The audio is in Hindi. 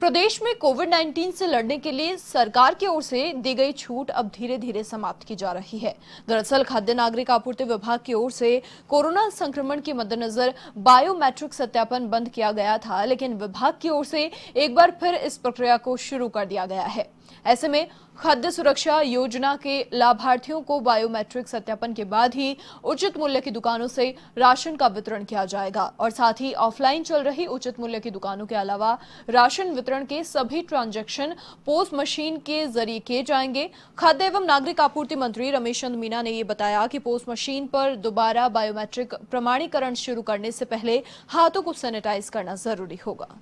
प्रदेश में कोविड 19 से लड़ने के लिए सरकार की ओर से दी गई छूट अब धीरे धीरे समाप्त की जा रही है दरअसल खाद्य नागरिक आपूर्ति विभाग की ओर से कोरोना संक्रमण के मद्देनजर बायोमेट्रिक सत्यापन बंद किया गया था लेकिन विभाग की ओर से एक बार फिर इस प्रक्रिया को शुरू कर दिया गया है ऐसे में खाद्य सुरक्षा योजना के लाभार्थियों को बायोमेट्रिक सत्यापन के बाद ही उचित मूल्य की दुकानों से राशन का वितरण किया जाएगा और साथ ही ऑफलाइन चल रही उचित मूल्य की दुकानों के अलावा राशन वितरण के सभी ट्रांजैक्शन पोस्ट मशीन के जरिए किए जाएंगे खाद्य एवं नागरिक आपूर्ति मंत्री रमेश चंद मीना ने यह बताया कि पोस्ट मशीन पर दोबारा बायोमेट्रिक प्रमाणीकरण शुरू करने से पहले हाथों को सैनिटाइज करना जरूरी होगा